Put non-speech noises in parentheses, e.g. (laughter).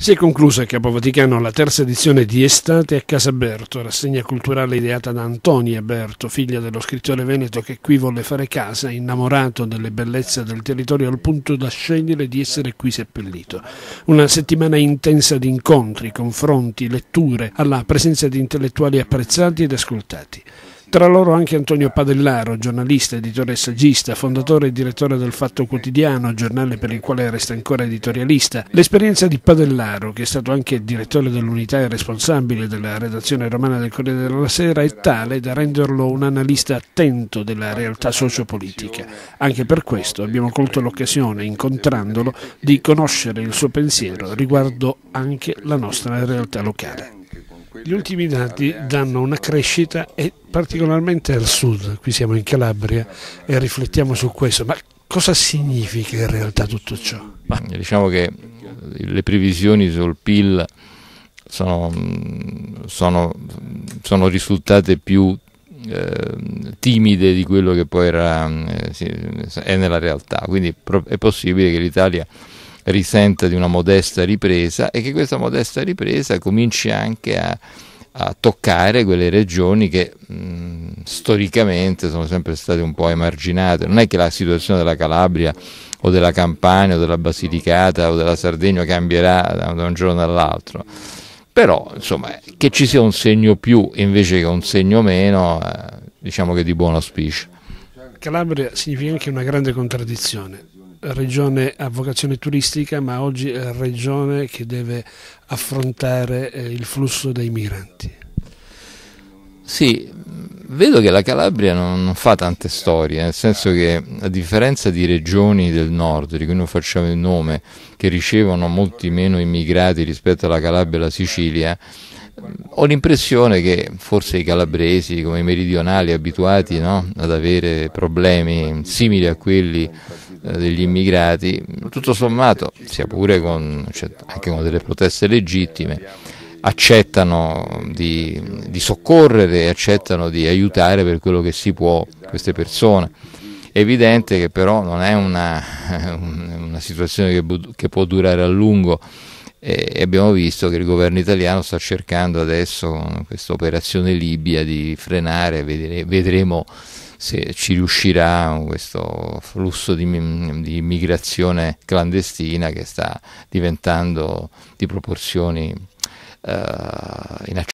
Si è conclusa a Capo Vaticano la terza edizione di Estate a Casa Berto, rassegna culturale ideata da Antonia Berto, figlia dello scrittore veneto che qui volle fare casa, innamorato delle bellezze del territorio al punto da scegliere di essere qui seppellito. Una settimana intensa di incontri, confronti, letture, alla presenza di intellettuali apprezzati ed ascoltati. Tra loro anche Antonio Padellaro, giornalista, editore e saggista, fondatore e direttore del Fatto Quotidiano, giornale per il quale resta ancora editorialista. L'esperienza di Padellaro, che è stato anche direttore dell'unità e responsabile della redazione romana del Corriere della Sera, è tale da renderlo un analista attento della realtà sociopolitica. Anche per questo abbiamo colto l'occasione, incontrandolo, di conoscere il suo pensiero riguardo anche la nostra realtà locale. Gli ultimi dati danno una crescita e particolarmente al sud, qui siamo in Calabria e riflettiamo su questo, ma cosa significa in realtà tutto ciò? Ma, diciamo che le previsioni sul PIL sono, sono, sono risultate più eh, timide di quello che poi era, eh, è nella realtà, quindi è possibile che l'Italia risenta di una modesta ripresa e che questa modesta ripresa cominci anche a, a toccare quelle regioni che mh, mm, storicamente sono sempre state un po' emarginate. Non è che la situazione della Calabria o della Campania o della Basilicata o della Sardegna cambierà da un giorno all'altro. Però insomma che ci sia un segno più invece che un segno meno, eh, diciamo che di buon auspicio. Calabria significa anche una grande contraddizione regione a vocazione turistica, ma oggi è la regione che deve affrontare eh, il flusso dei migranti. Sì, vedo che la Calabria non, non, fa tante storie, nel senso che a differenza di regioni del nord, di cui noi facciamo il nome, che ricevono molti meno immigrati rispetto alla Calabria e alla Sicilia, ho l'impressione che forse i calabresi come i meridionali abituati no, ad avere problemi simili a quelli eh, degli immigrati, tutto sommato, sia pure con, cioè, anche con delle proteste legittime, accettano di, di soccorrere, accettano di aiutare per quello che si può queste persone. È evidente che però non è una, (laughs) una situazione che, che, può durare a lungo e abbiamo visto che il governo italiano sta cercando adesso con questa operazione Libia di frenare, vedere, vedremo se ci riuscirà questo flusso di, di immigrazione clandestina che sta diventando di proporzioni eh, inaccettabili.